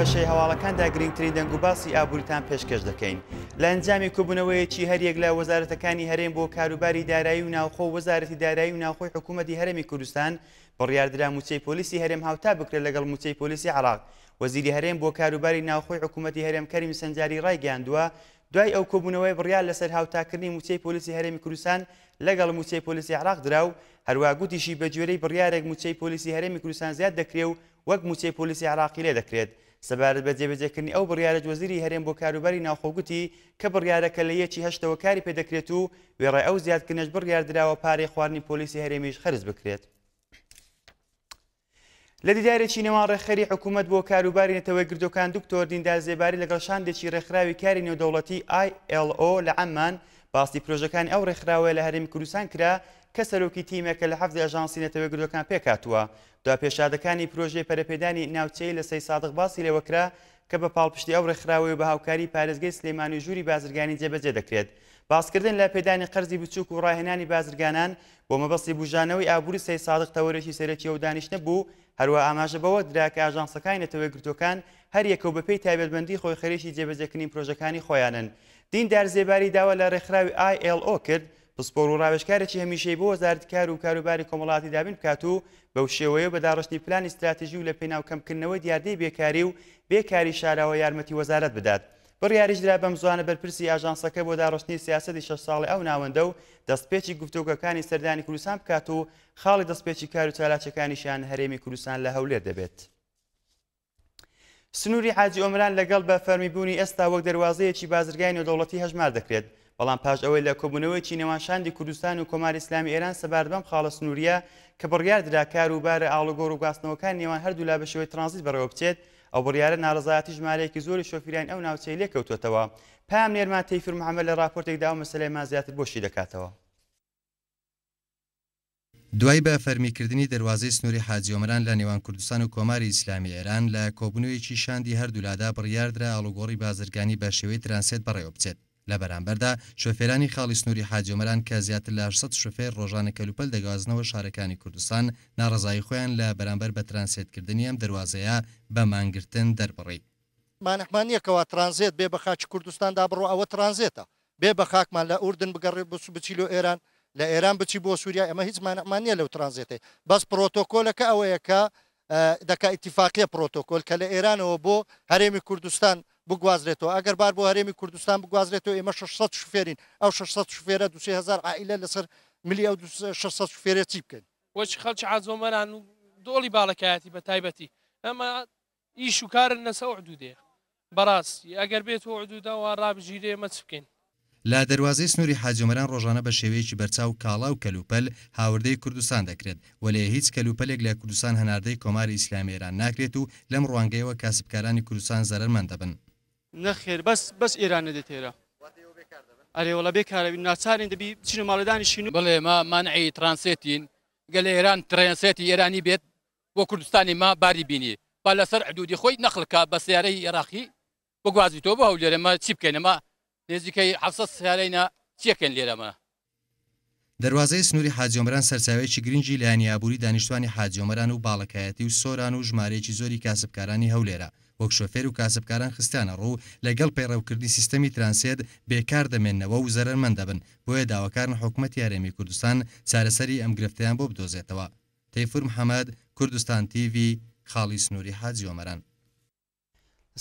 بە شەی هەواڵەکاندا گرنگترین دەنگ و باسی ئابوووریتان پێشکەش دەکەین لە ئەنجامی کوبوونەوەیەکی هەرەک لە وەزارەتەکانی هەرێم بۆ کاروباری دارایی و ناوخۆ وەزارەتی دارایی و ناوخۆی حکوومەتی هەرمی کوردستان بڕیاردرا موچەی پۆلیسی هەرێم هاوتا بکرێت لەگەڵ موچەی پۆلیسی عراق وەزیری هەرێم بۆ کاروباری ناوخۆی حکوومەتی هەرێم کەریم سنجاری ڕایگەاندووە دوای ئەو کۆبوونەوەی بڕیار لەسەر هاوتاکردنی موچەی پۆلیسی هەرێمی کوردستان لەگەڵ موچەی پۆلیسی عراق درا و هەروە گوتیشی بەگوێرەی بڕیارێک موچەی پۆلیسی هەرێمی کوردستان زیاد دەکرێت و وەک موچەی پۆلیسی عراقی لێ دەکرێت سەبارەت بە جێبەجێکردنی ئەو بڕیارە وەزیری هەرێم بۆ کاروباری ناوخۆگوتی کە بڕیارەکە لە یەکی هەشتەوە کاری پێدەکرێت و وێڕێ ئەو زیادکردنش بڕیاردراوە پارەی خواردنی پۆلیسی هەرێمیش خرج بکرێت. لە دیدارێکی نێوان ڕێخەری حکوومەت بۆ کاروباری نەتەوەی گردەکان دکتۆر دیندا زێباری لەگەڵ شاندێکی ڕێکخراوی کاری نێودەوڵەتی ILO لە عمان باسی پرۆژەکان ئەو ڕێکخراوە لە هەرمی کوردستان کرا کە سەرۆکی تیمێکە لە هەفت ئەژانسی نەتەوەگرەکان پێکاتوە دو پێشادەکانی پرۆژێ پەرەپێدانی ناوچەی لە سەی سادق باسی لێوەکرا کە بە پاڵپشتی ئەو ڕێکخراوی بە هاوکاری پارێزگەی سلێمانی ژووری بازرگانی جێبەجێ دەکرێت باسکردن لە پێدانی قەرزی بچووک و ڕاهێنانی بازرگانان بۆ مەبەستی بژانەوەی ئابووری سەی سادق تەوەرەشی سەرەکی ئەو دانیشتە بوو هەروە ئاماژە بەوە دراکە ئاژانسەکانی نەتەوەگرتوەکان هەر یەکەو بەپی تابێتبندی خۆی خەرێکی جێبەجەکردنی پرۆژەکانی خۆیانن دیندار زێباری داوە لە ڕێکخراوی ILO کرد پسپۆر و ڕاوێشکارێکی هەمیشەی بۆ وەزارتکار و کاروباری کۆمەڵاتی دابین بکات و بەو شێوەیە بەداڕشتنی پلانی استراتژی و لە پێناوکەمکردنەوەی دیاردەی بێکاری و بێکاری شاراوە یارمەتی وەزارت بدات. بڕیاریشرا بەم زوانە بەرپرسی ئاژانسەکە بۆ داڕشتنی سیاستی شە ساڵی ئەو ناوەندە و دەستپێکی گفتوگەکانی سەردانی کوردستان بکات و خاڵی دەستپێکی کار و چالاچەکانیشان هەرێمی کوردستان لە هەولێر دەبێت. سنووری حاجی ئۆمران لەگەڵ بە فەرمیبوونی ئێستا وەک دەواازەیەکی بازرگانی و دەوڵەتی هەژمار دەکرێت بەڵام پاش ئەوەی لە کۆبوونەوەیکی نێوانشاندی کوردستان و کۆماری ئسلامی ئێران سەبار بەم خاڵە سنووریە کە بڕیار درا کار وبارە ئاڵگۆڕ و گواستنەوەکان نێوان هەردوو لا بە شێوەی ترانزیت بەڕێوە بچێت ئەو بڕیاە ناڕزایەتی ژمارەیەکی زۆری شۆفیران ئەو ناوچەی لێکەوتوێتەوە پام نێرمان تەیفر محەممەد لە راپۆرتێکدا و مەسلەیمان زیاتر بۆشی دەکاتەوە. دوای بە فەرمیکردنی دەواازەی سنووری حاجۆمەران لە نێوان کوردستان و کۆماری ئیسلامی ئێران لە کۆبنەوەیکی شاندی هەردوولادا بڕیاردرا ئالوگۆڕی بازرگانی بە شێوەی ترانسێت بەڕێوە بچێت. لە بەرامبەردا شوفێرانی خاڵی سنووری حاجۆمەران کە زیاتر لە 600 شوفێر ڕۆژانە کەلوپەل دەگازنەوە شارەکانی کوردستان ناڕزایی خۆیان لە بەرامبەر بە ترانسێتکردنی ئەم دەواازەیە بە مانگرتن دەربڕی. مانەحمانیەکەەوە ترانزیێت بێ بە خاچ کوردستاندا بڕۆ ئەوە ترانزیێتە بێ بە خاکمان لە ئوردن بگەڕێت بچی لە ئێران لە ئێران بچی بۆ سووریا ئەمە هیچ مانەمانە لەو ترانزیێتی بەس پرۆتۆکۆلەکە ئەوەیەکە دەکا ئیتیفاقیە پرۆتۆکۆل کە لە ئێرانەوە بۆ هەرێمی کوردستان بگوازرێتەوە ئەگەر بار بۆ هەرێمی کوردستان بگوازرێتەوە ئێمە 600 شوفێرین ئەو 600 شوفێرە 2000 عائلە لەسەر ملی ئەو 600 شوفێرە چی بکەین وەچ خەلچ عزۆمەران و دۆڵی باڵەکایەتی بە تایبەتی ئەمە ئیش و کارن لەسە عدودێ بەڕاستی ئەگەر بێت و عدوداەوە ڕابژیرێ مە چ بکەین لا دەواازەی سنووری حاجمەران ڕۆژانە بە شێوەیەکی بەرچاو کاڵا و کەلوپەل هاوردەی کوردستان دەکرێت وەلێ هیچ کەلوپەلێک لە کوردستان هەناردەی کۆماری ئیسلامێران ناکرێت و لەم ڕوانگەیەوە کاسبکارانی کوردستان زەرمەند دەبن نەخێر بەس بەس ئێرانە دەتێرە ئەرێوەڵە بێکارەوی ناچارین دەبی چینە ماڵدانی شین بڵێ مامانعی ترانسێتین گەل ئێران ترەنسێتی ئێرانی بێت بۆ کوردستانی ما باری بینی با لەسەر عدودی خۆی نەخلکە بە سیارەی عێراقی بگوازی تۆ بە ئەو لێرەمە چی بکەینەمە نێزیکەی حەفسە سیارەینە چیەکەن لێرەمە دەواازەی سنووری حاجۆمەران سەرچاوێکی گرنگی لایەنیابووری دانیشتوانی حاجۆمەران و باڵەکایەتی و سۆران و ژمارەیەکی زۆری کاسبکارانی هەولێرە وەک شوفێر و کاسبکاران خستیانە ڕوو لەگەڵ پەیڕەوکردی سیستەمی ترانسێت بێکار دەمێنەوە و زەرمەند دەبن بۆیە داواکارن حکوومەت یارێمی کوردستان چارەسەری ئەم گرفتیان بۆ بدۆزێتەوە تەیفور محەممەد کوردستان تیV خاڵی سنووری حاجیۆمەران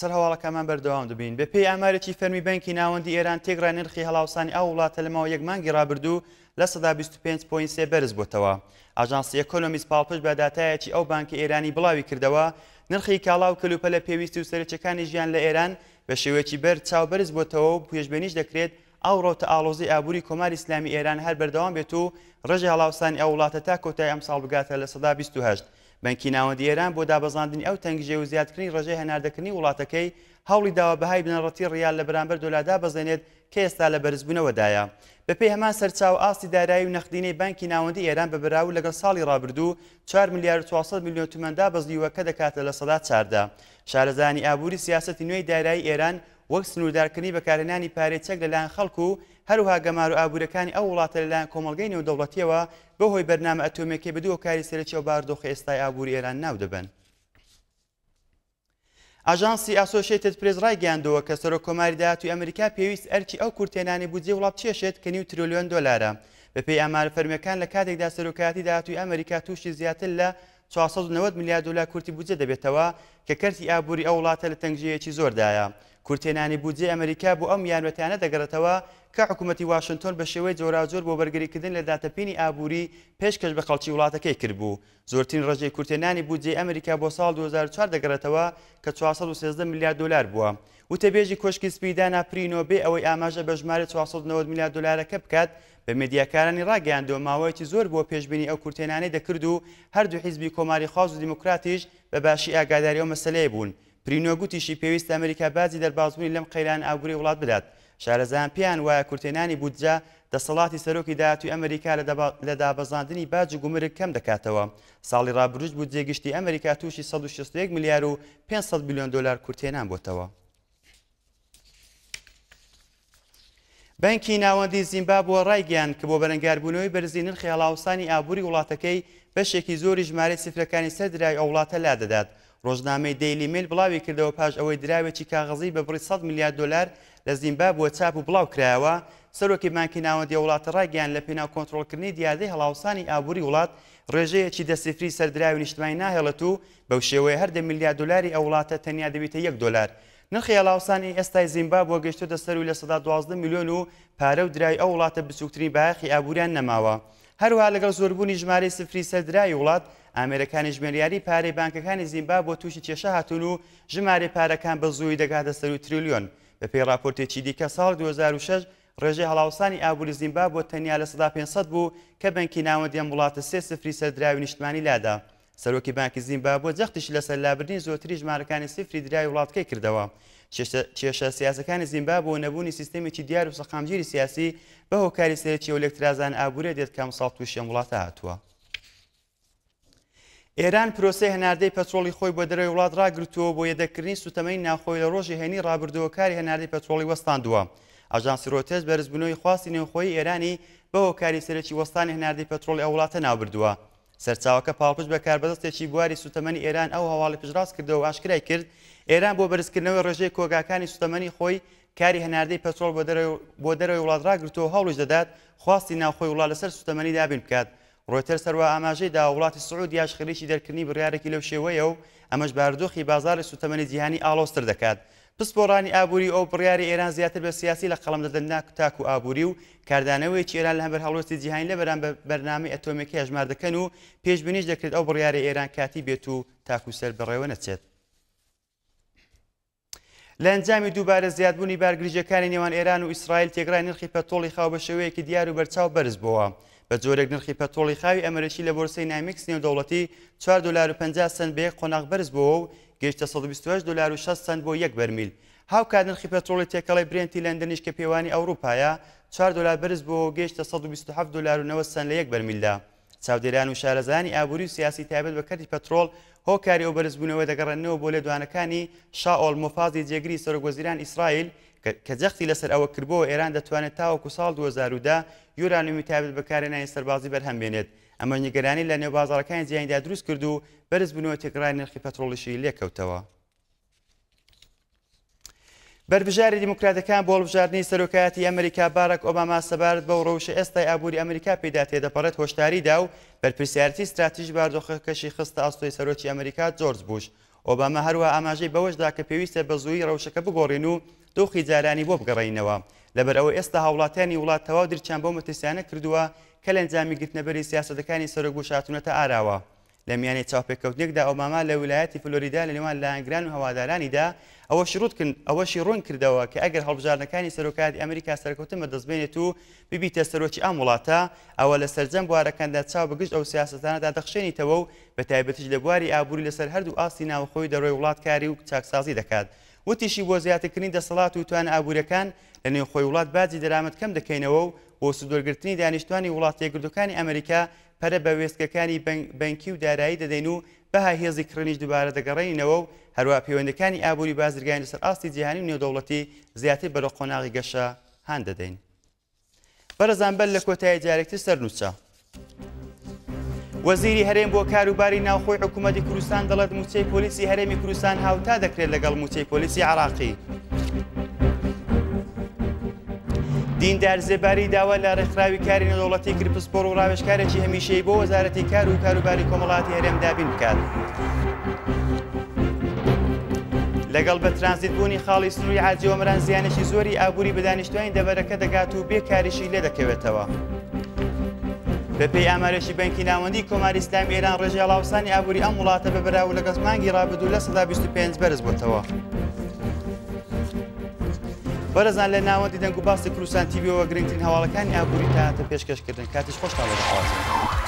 سەر هەواڵەکەمان بەردەوام دەبین بە پێی ئامارەتی فەرمی بەنکی ناوەندی ئێران تێگران نرخی هەڵاوسانی ئەو وڵاتە لەمەوە یەکمانگی ڕابردوو لە سەدا 25.3 بەرز بووتەوە ئاژانسی ئەکۆنمیس پاڵپش بەداتایەکی ئەو بانکی ئێرانی بڵاوی کردەوە نرخی کاڵا و کلوپە لە پێویستی و سەرچەکانی ژیان لە ئێران بە شێوێکی بەر چاو بەرز بووتەوە و پێشبێنیش دەکرێت ئەو ڕۆتە ئالۆزی ئابووری کۆماری ئسلامی ئێران هەر بەردەوام بێت و ڕژی هەڵاوسانی ئەو وڵاتە تا کۆتای ئەم ساڵ بگاتە لە سەدا 28. بەنکی ناوەندیێران بۆ دابزاندنی ئەو تەنگژێ و زیادکردنی ڕژێ هەناردەکردنی وڵاتەکەی هەوڵی داوە بەهای بنەڕەتی ڕیال لە بەرامبەر دۆلادا بەزێنێت کە ئێستا لە بەرزبوونەوەدایە بەپی هەمان سەرچاو ئاستی دارایی و نەخدینەی بانکی ناوەندی ئێران بە بەراو لەگەڵ ساڵی ڕابردوو 4 میلیارد 400 میلیۆن تومەدا بەزلیوەکە دەکاتە لە سەدا چاردا شارەزانی ئابووری سیاستی نوێی دارایی ئێران وەک سنووردارکردنی بەکارهێنانی پارێچەک لەلایەن خەڵکو و هەروها گەمار و ئابوورەکانی ئەو وڵاتە لەلایەن کۆمەلگەی نێودەوڵەتیەوە بەهۆی بەرنامە ئەتۆمێکی بدووە کاری سەرچەوە باردۆخی ئێستای ئابووری ئێران ناو دەبن. ئاژانسی ئاسۆشێتت پرێز ڕایگەاندەوە کە سەرۆ کۆماری داهاتوی ئەمریکا پێویست ئەرچی ئەو کورتێنانی بودجێ وڵات چێشێت کە نیو تریلیۆن دلارە بەپی ئامار فەرمیەکان لە کاتێکدا سەرۆکاتی داهاتوی ئەمریکا تووشی زیاتر لە 1990 میلیارد دلار کورتی بودجێ دەبێتەوە کە کەرتی ئابووری ئەو وڵاتە لە تەنگژەیەکی زۆردایە کورتێنانی بودجێ ئەمریکا بۆ ئەم یانوەتیانە دەگەڕێتەوە کە حکوومەتتی واشنگتۆن بە شێوەی جۆراجۆر بۆ بەرگریکردن لە داتەپینی ئابووری پێشکەش بە خەڵکی وڵاتەکەی کردبوو زۆرترین ڕژەی کورتێنانی بودجێ ئەمریکا بۆ ساڵ 2004 دەگەڕێتەوە کە 413 میلیارد دلار بووە وتەبێژی کۆشکی سپیدانا پرینۆ بێ ئەوەی ئاماژە بە ژمارە 490 میلیارد دلارەکە بکات بە مدیاکارانی ڕاگەیاندەوە ماوەیەکی زۆر بۆ پێشببینی ئەو کورتێنانەی دەکرد و هەردوو حیزبی کۆماری خاز و دیموکراتیش بە باشی ئاگاداری ئەو مەسلەیە بوون پرینۆگوتیشی پێویست ئەمریکا بازی دەربازبوونی لەم قەیران ئاگوری وڵات بدات شارەزان پیان وایە کورتێنانی بودجا دەسەڵاتی سەرۆکی داهاتوی ئەمریکا لە دابەزاندنی باج و گومرک کەم دەکاتەوە ساڵی ڕابروج بود جێگشتی ئەمریکا تووشی 16 میلیار و 500 میلیۆن دلار کورتێنان بۆتەوە. بەنکی ناوەندی زیمبابووە ڕایگەیان کە بۆ بەرەنگاربوونەوەی بەرزی نرخی هەڵاوسانی ئابووری وڵاتەکەی بەشێکی زۆری ژمارە سفرەکانی سەردرای ئەو وڵاتە لا دەدات. ڕۆژنامەی دەیلی میل بڵاوی کردەوە پاش ئەوەی دراوێکی کاغزی بە بڕی 100 میلیارد دلار لە زیمبا بووە چاپ و بڵاو کرایەوە سەرۆکی مانکی ناوەندی وڵاتە ڕاگەیان لە پێناو کۆنتترۆلکردنی دیادەی هەڵاوسانی ئابووری وڵات ڕێژەیەکی دەسفری سەردراوی نیشتمانی ناهێڵەت و بەو شێوەیە هەردە میلیارد دلاری ئەو وڵاتە تەنیا دەبیتە 1 دلار. نرخی هەڵاوسانی ئێستای زیمبا بۆ گەشتو دەسەر و لە 12 میلیۆن و پارە و درای ئەو وڵاتە بچووکترین باخی ئابوووریان نەماوە. هەروها لەگەڵ زۆربوونی ژمارە سفری سەردرای وڵات ئامێرەکانی ژمێریاری پارەی بانکەکانی زیمبا بۆ تووشی کێشە هاتون و ژمارە پارەکان بە زووی دەگاتە سەر و تریلیۆن بە پێی راپۆرتێکی دیکە ساڵ 2006 ڕێژەی هەڵاوسانی ئابووری زیمبا بۆ تەنیا لە 500 بوو کە بەنکی ناوەندیان وڵاتە سێ سفری سەردراوی نیشتمانی لادا. سەرۆکی بانکی زیین با بۆ جەختیش لە سەرلابردنی زۆتری ژمارەکانی سفری درای وڵاتکەی کردەوە کێشە سیاسەکانی زیمبا بۆ نەبوونی سیستمێکی دیار و سەقامگیری سیاسی بە هۆکاری سەرکی و لەکترازان ئابورە دێت کام ساڵ تووشێن وڵاتە هاتووە. ئێران پرۆسی هەناردەی پەتۆڵی خۆی بە دەرەوەی وڵات ڕاگرتووە بۆ یەدەکردنی سوتەمەی ناخۆی لە ڕۆژی هێنی ڕابردووەکاری هەناردەی پەتۆڵی وەستاندووە. ئاژانسی ڕۆتێز بەرزبوونەوەی خواستی نێوخۆی ئێرانی بە هۆکاری سەرکی وەستانی هەناردەی پەتۆڵی ئەوڵاتە ناوبردووە. سەرچاوەکە پاڵپش بە کاربەدەستێکی بواری سوتەمەنی ئێران ئەو هەواڵی پژڕاست کردەوە ئاشکرای کرد ئێران بۆ بەرزکردنەوەی ڕژەی کۆگاکانی سوتەمەنی خۆی کاری هەناردەی پەترۆل بۆ دەرەوەی وڵات ڕاگرتەوە هەڵوش دەدات خواستی ناوخۆی وڵات لەسەر سوتەمەنی دابین بکات. ڕۆتەر سەروا ئاماژەی دا وڵاتی سعود یاش خەریکی دەرکردنی بڕارێکی لەو شێوەیە و ئەمەش باردۆخی بازاری سوتەمەنی جیهانی ئالۆستر دەکات. پسپۆڕانی ئابووری ئەو بڕیاری ئێران زیاتر بە سیاسی لە قەڵم دەدەنا تاکو ئابووری و کاردانەوەی ئێران لە هەمبەر هەڵوستی جیهانی لە بەرام بە بەرنامی ئەتۆمێکی هەژمار دەکەن و پێشبنیش دەکرێت ئەو بڕیاری ئێران کاتی بێت و تاکو سەر بڕێوە نەچێت. لە ئەنجامی دووبارە زیادبوونی بارگریژەکانی نێوان ئێران و ئیسرائیل تێگرای نرخی پەتۆڵی خاو بە شێوەیەکی دیار و بەرچاو بەرز بووە. بە جۆرێک نرخی پەتۆڵی خاوی ئەمەرەشی لە بۆرسی نامیکس نێو دەوڵەتی 4 دلار و 50 سند بێ قۆناغ بەرز بووە و گەشتە 128 دلار و 6 سند بۆ یەک بەرمیل هاوکات نرخی پەتۆڵی تێکەڵی برێنتی لەندنیش کە پێوانی ئەوروپایە 4 دلار برز بۆ گەشتە 127 دلار و 90 سند لە یەک بەرمیلدا چاودێران و شارەزانی ئابووری و سیاسی تایبەت بە کردی پەترۆل هۆکاری ئەو بەرزبوونەوە دەگەڕێنەوە بۆ لە دوانەکانی شاعۆل مۆفازی جێگری سەرۆگۆزیران ئیسرائیل کە جەختی لەسەر ئەوە کردبووە ئێران دەتوانێت تاوەکو ساڵ 2010دا یورانومی تابێت بەکارێنانی سەربازی بەرهەمبێنێت ئەمە نیگەرانی لە نێو بازارەکانی جیاندا دروست کرد و بەرز بنەوە تێکرای نرخی پەتۆڵیشی لێکەوتەوە. بەربژاری دیموکراتەکان بۆ بژاردننی سەرۆکایەتی ئەمریکا بارەک ئۆباما سەبارەت بەو ڕەوشە ئێستای ئابووری ئەمریکا پێدا تێدەپەڕێت هۆشداریدا و بەرپسیارتی استراتیژ باردۆخەکەشی خستە ئاستۆی سەرۆکی ئەمریکا جۆرج بوش ئۆباما هەروە ئاماژەی بەوەشدا کە پێویستە بە زووی ڕەوشەکە بگۆڕین و دۆخی جارانی بۆ بگەڕینەوە لەبەر ئەوە ئێستا هاوڵاتیانی وڵات تەواو درچیان بۆ مەترسیانە کردووە کە لە ئەنجامی گرتنەبەری سیاستەکانی سەرگوشاتونەتە ئاراوە لە میانی چاپێککەوتنێکدا ئەو ماما لە ولایەتی فلۆریدا لە نێوان لایەنگران و هەوادارانیدا ئەوە شروتکن ئەوەشی ڕوون کردەوە کە ئەگەر هەڵبژارنەکانی سەرۆکات ئەمریکا سەرکەوتن بەدەستبێنێت و ببیتە سەرۆکی ئەم وڵاتە ئەوە لە سەررجەم بوارەکاندا چاو بەگشت ئەو سیاستانەدا دەخشێنیتەوە و بە تایبەتش لە بواری ئابووری لەسەر هەردوو ئاستی ناوخۆی دەڕۆی وڵاتکاری و چاکسازی دەکات. وتیشی بۆ زیاترکردنی دەسەڵات و توان ئابوورەکان لە نێو خۆی وڵات بازی دەرامەت کەم دەکەینەوە و بۆ سودۆرگرتنی دانیشتوانی وڵاتی گردەکانی ئەمریکا پەرە بە وێستگەکانی بنکی و دارایی دەدەین و بەها هێزی کڕنیش دووبارە دەگەڕێنینەوە و هەروە پەیوەندەکانی ئابووری بازرگانی لەسەر ئاستی جیهانی و نێودەوڵەتی زیاتر بەرە قۆناغی گەشە هان دەدەین. بەرەزانبەر لە کۆتایی جارێکتر سەرنووسە. وەزیری هەرێم بۆ کاروباری ناوخۆی حکوومەتی کوردستان دەڵێت موچەی پۆلیسی هەرێمی کوردستان هاوتا دەکرێت لەگەڵ موچەی پۆلیسی عراقی. دیندار زێباری داوا لە ڕێکخراوی کاری نەدەوڵەتی گرپسپۆر و ڕاوێشکارێکی هەمیشەی بۆ وەزارەتی کار و کاروباری کۆمەڵاتی هەرێم دابین بکات. لەگەڵ بە ترانزیت بوونی خاڵی سنووری عجیۆمەران زیانێکی زۆری ئابووری بەدانیشتوین دەبەرەکە دەگات و بێکاریشی لێ دەکەوێتەوە. بە پێی ئامارێکی بەنکی ناوەندی کۆماری ئسلام ئێران ڕێژی هەڵاوسانی ئابووری ئەم وڵاتە بە بەراو لە گەزمانگی ڕابدوو لە سەدا 25 بەرز بۆتەوە. بەرەزان لە ناوەندی دەنگ و باسی کوردستان تیبیەوە گرنگترین هەواڵەکانی ئابووری تاتە پێشکەشکردن کاتیش خۆشتان لەخوازن.